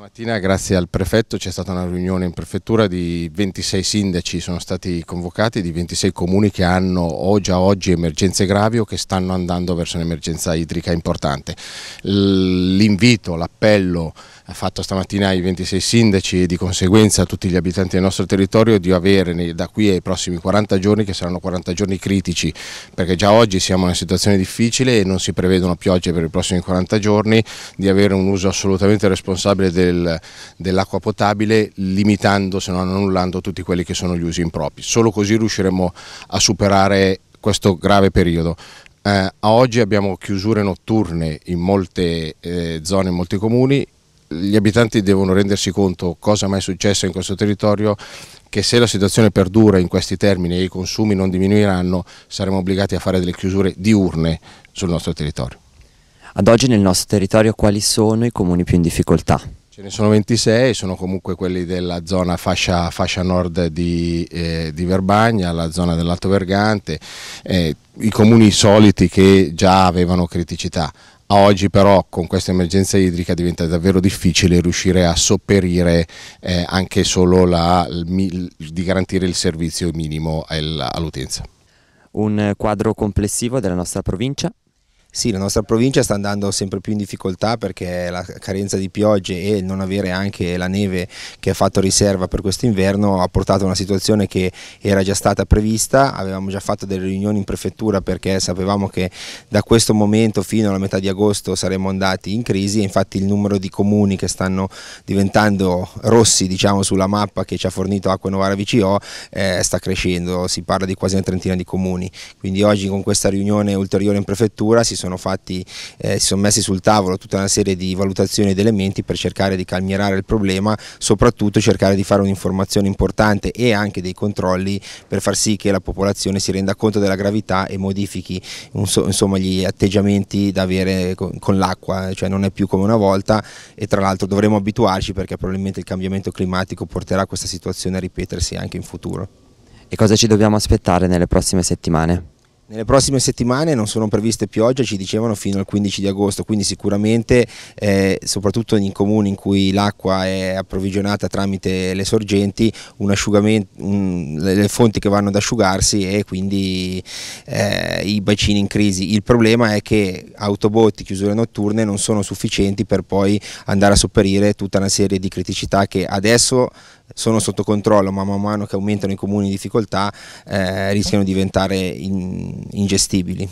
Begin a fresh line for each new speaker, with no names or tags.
Stamattina grazie al prefetto c'è stata una riunione in prefettura di 26 sindaci, sono stati convocati di 26 comuni che hanno o già oggi emergenze gravi o che stanno andando verso un'emergenza idrica importante. L'invito, l'appello fatto stamattina ai 26 sindaci e di conseguenza a tutti gli abitanti del nostro territorio è di avere da qui ai prossimi 40 giorni, che saranno 40 giorni critici, perché già oggi siamo in una situazione difficile e non si prevedono piogge per i prossimi 40 giorni, di avere un uso assolutamente responsabile delle del, dell'acqua potabile limitando se non annullando tutti quelli che sono gli usi impropri. Solo così riusciremo a superare questo grave periodo. Eh, a oggi abbiamo chiusure notturne in molte eh, zone, in molti comuni, gli abitanti devono rendersi conto cosa mai è successo in questo territorio che se la situazione perdura in questi termini e i consumi non diminuiranno saremo obbligati a fare delle chiusure diurne sul nostro territorio. Ad oggi nel nostro territorio quali sono i comuni più in difficoltà? Ce ne sono 26, sono comunque quelli della zona fascia, fascia nord di, eh, di, Verbagna, la zona dell'Alto Vergante, eh, i comuni soliti che già avevano criticità. A oggi però con questa emergenza idrica diventa davvero difficile riuscire a sopperire eh, anche solo la, di garantire il servizio
minimo all'utenza. Un quadro complessivo della nostra provincia sì, la nostra provincia sta andando sempre più in difficoltà perché la carenza di piogge e il non avere anche la neve che ha fatto riserva per questo inverno ha portato a una situazione che era già stata prevista, avevamo già fatto delle riunioni in prefettura perché sapevamo che da questo momento fino alla metà di agosto saremmo andati in crisi e infatti il numero di comuni che stanno diventando rossi diciamo, sulla mappa che ci ha fornito Acqua Novara VCO eh, sta crescendo, si parla di quasi una trentina di comuni, quindi oggi con questa riunione ulteriore in prefettura si sono, fatti, eh, si sono messi sul tavolo tutta una serie di valutazioni ed elementi per cercare di calmierare il problema, soprattutto cercare di fare un'informazione importante e anche dei controlli per far sì che la popolazione si renda conto della gravità e modifichi insomma, gli atteggiamenti da avere con l'acqua, cioè non è più come una volta e tra l'altro dovremo abituarci perché probabilmente il cambiamento climatico porterà questa situazione a ripetersi anche in futuro. E cosa ci dobbiamo aspettare nelle prossime settimane? Nelle prossime settimane non sono previste piogge, ci dicevano fino al 15 di agosto, quindi sicuramente eh, soprattutto in comuni in cui l'acqua è approvvigionata tramite le sorgenti, un, le fonti che vanno ad asciugarsi e quindi eh, i bacini in crisi. Il problema è che autobotti, chiusure notturne non sono sufficienti per poi andare a sopperire tutta una serie di criticità che adesso sono sotto controllo, ma man mano che aumentano i comuni in difficoltà eh, rischiano di diventare in, ingestibili.